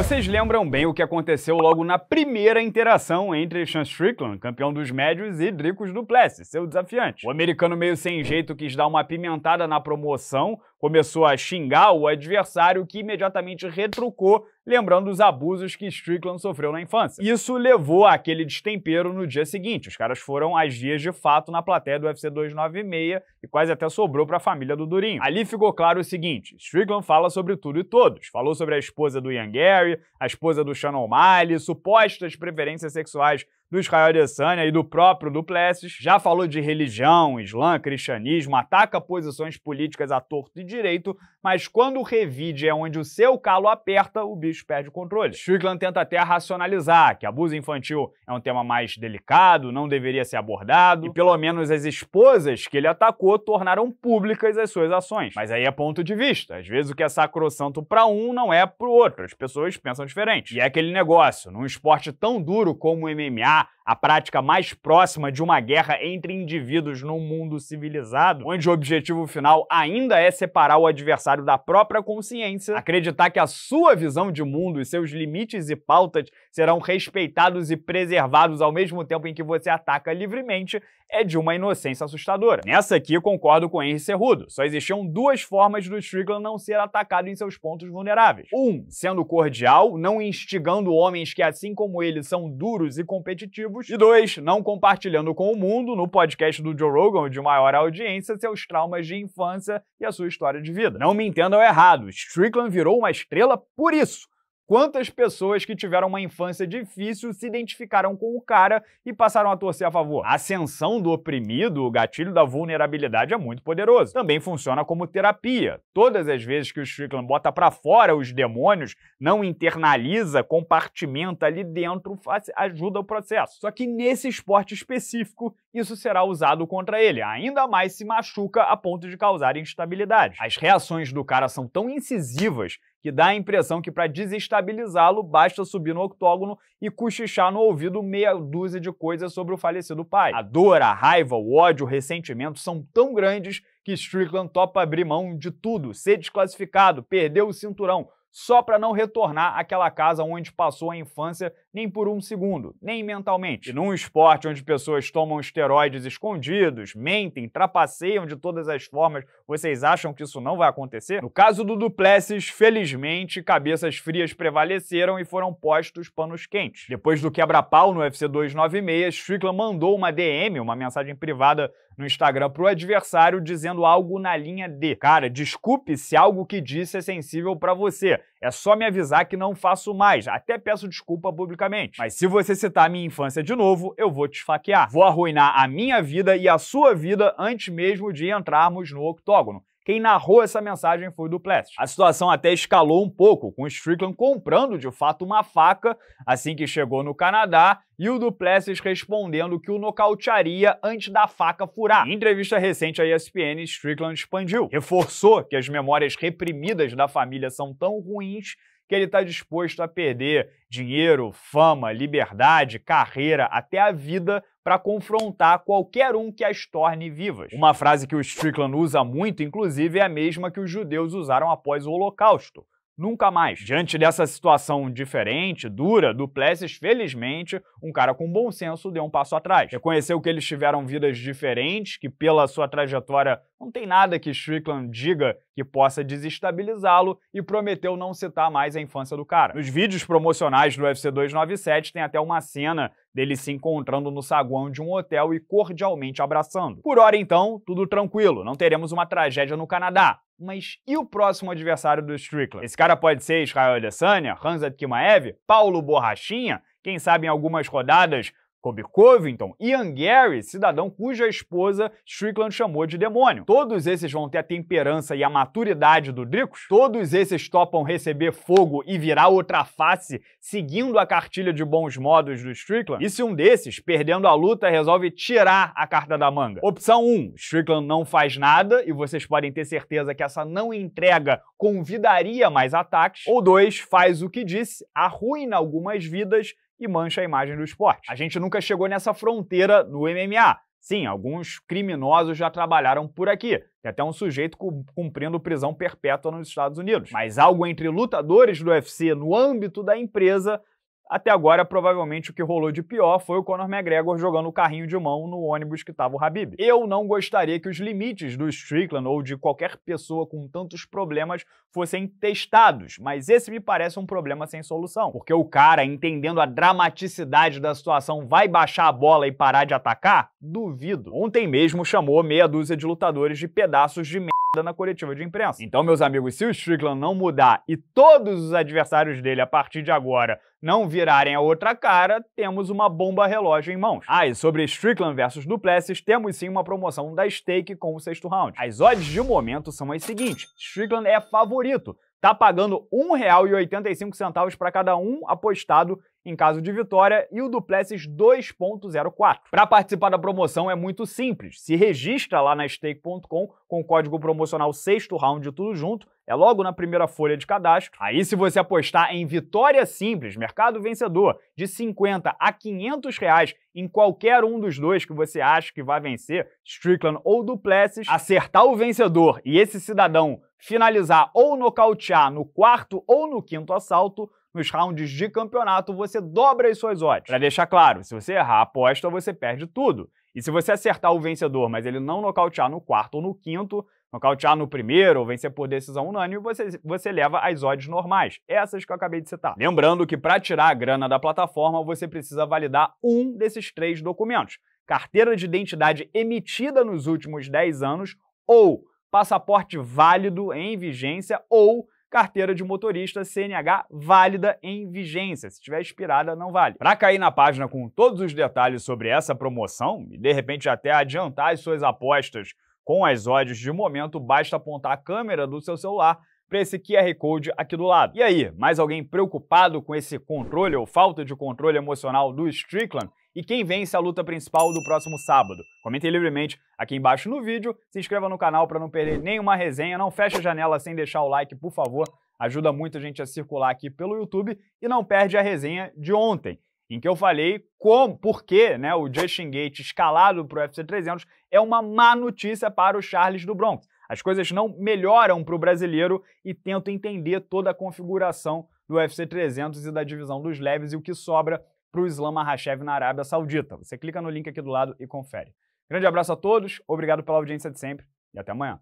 Vocês lembram bem o que aconteceu logo na primeira interação entre Sean Strickland, campeão dos médios, e Dricos Duplessis, seu desafiante. O americano meio sem jeito quis dar uma pimentada na promoção, começou a xingar o adversário, que imediatamente retrucou, lembrando os abusos que Strickland sofreu na infância. Isso levou àquele destempero no dia seguinte. Os caras foram às dias de fato na plateia do UFC 296 e quase até sobrou para a família do Durinho. Ali ficou claro o seguinte: Strickland fala sobre tudo e todos. Falou sobre a esposa do Ian Gary, a esposa do Shannon Miley, supostas preferências sexuais do Israel Adesanya e do próprio Duplessis, já falou de religião, islã, cristianismo, ataca posições políticas a torto e direito, mas quando revide é onde o seu calo aperta, o bicho perde o controle. Strickland tenta até racionalizar que abuso infantil é um tema mais delicado, não deveria ser abordado, e pelo menos as esposas que ele atacou tornaram públicas as suas ações. Mas aí é ponto de vista, às vezes o que é sacrossanto para um não é pro outro, as pessoas pensam diferente. E é aquele negócio, num esporte tão duro como o MMA, ha, a prática mais próxima de uma guerra entre indivíduos num mundo civilizado, onde o objetivo final ainda é separar o adversário da própria consciência, acreditar que a sua visão de mundo e seus limites e pautas serão respeitados e preservados ao mesmo tempo em que você ataca livremente, é de uma inocência assustadora. Nessa aqui concordo com Henry Cerrudo. Só existiam duas formas do Strickland não ser atacado em seus pontos vulneráveis. Um, sendo cordial, não instigando homens que, assim como ele, são duros e competitivos, e dois, não compartilhando com o mundo, no podcast do Joe Rogan, de maior audiência, seus traumas de infância e a sua história de vida. Não me entendam errado, Strickland virou uma estrela por isso Quantas pessoas que tiveram uma infância difícil se identificaram com o cara e passaram a torcer a favor? A ascensão do oprimido, o gatilho da vulnerabilidade, é muito poderoso. Também funciona como terapia. Todas as vezes que o Strickland bota para fora os demônios, não internaliza, compartimenta ali dentro, faz, ajuda o processo. Só que nesse esporte específico, isso será usado contra ele, ainda mais se machuca a ponto de causar instabilidade. As reações do cara são tão incisivas que dá a impressão que para desestabilizá-lo basta subir no octógono e cochichar no ouvido meia dúzia de coisas sobre o falecido pai. A dor, a raiva, o ódio, o ressentimento são tão grandes que Strickland topa abrir mão de tudo, ser desclassificado, perder o cinturão, só para não retornar àquela casa onde passou a infância nem por um segundo, nem mentalmente. E num esporte onde pessoas tomam esteroides escondidos, mentem, trapaceiam de todas as formas, vocês acham que isso não vai acontecer? No caso do Duplessis, felizmente, cabeças frias prevaleceram e foram postos panos quentes. Depois do quebra-pau no UFC 296, Strickland mandou uma DM, uma mensagem privada no Instagram pro adversário dizendo algo na linha de: "Cara, desculpe se algo que disse é sensível para você. É só me avisar que não faço mais. Até peço desculpa publicamente publicamente. Mas se você citar minha infância de novo, eu vou te esfaquear. Vou arruinar a minha vida e a sua vida antes mesmo de entrarmos no octógono. Quem narrou essa mensagem foi o Duplessis. A situação até escalou um pouco, com o Strickland comprando de fato uma faca assim que chegou no Canadá e o Duplessis respondendo que o nocautearia antes da faca furar. Em entrevista recente à ESPN, Strickland expandiu, reforçou que as memórias reprimidas da família são tão ruins que ele está disposto a perder dinheiro, fama, liberdade, carreira, até a vida para confrontar qualquer um que as torne vivas. Uma frase que o Strickland usa muito, inclusive, é a mesma que os judeus usaram após o Holocausto nunca mais. Diante dessa situação diferente, dura, do Plessis, felizmente, um cara com bom senso deu um passo atrás. Reconheceu que eles tiveram vidas diferentes, que pela sua trajetória não tem nada que Strickland diga que possa desestabilizá-lo e prometeu não citar mais a infância do cara. Nos vídeos promocionais do UFC 297 tem até uma cena dele se encontrando no saguão de um hotel e cordialmente abraçando. Por hora então, tudo tranquilo, não teremos uma tragédia no Canadá. Mas e o próximo adversário do Strickland? Esse cara pode ser Israel Adesanya, Hamzat Kimaev, Paulo Borrachinha? Quem sabe em algumas rodadas Kobe Covington e Gary, cidadão cuja esposa Strickland chamou de demônio. Todos esses vão ter a temperança e a maturidade do Dricos? Todos esses topam receber fogo e virar outra face, seguindo a cartilha de bons modos do Strickland? E se um desses, perdendo a luta, resolve tirar a carta da manga? Opção 1: Strickland não faz nada e vocês podem ter certeza que essa não entrega convidaria mais ataques. Ou 2: faz o que disse, arruina algumas vidas e mancha a imagem do esporte. A gente nunca chegou nessa fronteira no MMA. Sim, alguns criminosos já trabalharam por aqui. Tem até um sujeito cumprindo prisão perpétua nos Estados Unidos. Mas algo entre lutadores do UFC no âmbito da empresa até agora, provavelmente o que rolou de pior foi o Conor McGregor jogando o carrinho de mão no ônibus que estava o Habib. Eu não gostaria que os limites do Strickland ou de qualquer pessoa com tantos problemas fossem testados, mas esse me parece um problema sem solução, porque o cara, entendendo a dramaticidade da situação, vai baixar a bola e parar de atacar? Duvido. Ontem mesmo chamou meia dúzia de lutadores de pedaços de merda na coletiva de imprensa. Então, meus amigos, se o Strickland não mudar e todos os adversários dele a partir de agora não virarem a outra cara, temos uma bomba relógio em mãos. Ah, e sobre Strickland versus Duplessis, temos sim uma promoção da stake com o sexto round. As odds de momento são as seguintes: Strickland é favorito, tá pagando R$ 1,85 para cada um apostado em caso de vitória, e o Duplessis 2.04. Para participar da promoção é muito simples. Se registra lá na stake.com com o código promocional sexto round de tudo junto, é logo na primeira folha de cadastro. Aí se você apostar em vitória simples, mercado vencedor, de 50 a 500 reais em qualquer um dos dois que você acha que vai vencer, Strickland ou Duplessis, acertar o vencedor e esse cidadão finalizar ou nocautear no quarto ou no quinto assalto, nos rounds de campeonato você dobra as suas odds. Para deixar claro, se você errar a aposta, você perde tudo. E se você acertar o vencedor, mas ele não nocautear no quarto ou no quinto, nocautear no primeiro ou vencer por decisão unânime, você, você leva as odds normais, essas que eu acabei de citar. Lembrando que para tirar a grana da plataforma, você precisa validar um desses três documentos: carteira de identidade emitida nos últimos 10 anos ou passaporte válido em vigência ou carteira de motorista CNH válida em vigência. Se estiver expirada, não vale. Para cair na página com todos os detalhes sobre essa promoção e de repente até adiantar as suas apostas com as odds de momento, basta apontar a câmera do seu celular para esse QR Code aqui do lado. E aí, mais alguém preocupado com esse controle ou falta de controle emocional do Strickland? E quem vence a luta principal do próximo sábado? Comentem livremente aqui embaixo no vídeo, se inscreva no canal para não perder nenhuma resenha, não feche a janela sem deixar o like, por favor, ajuda muito a gente a circular aqui pelo YouTube e não perde a resenha de ontem em que eu falei como, por que né, o Justin Gates escalado para o UFC 300 é uma má notícia para o Charles do Bronx. As coisas não melhoram para o brasileiro e tento entender toda a configuração do UFC 300 e da divisão dos leves e o que sobra para o Islam Mahashev na Arábia Saudita. Você clica no link aqui do lado e confere. Grande abraço a todos, obrigado pela audiência de sempre e até amanhã.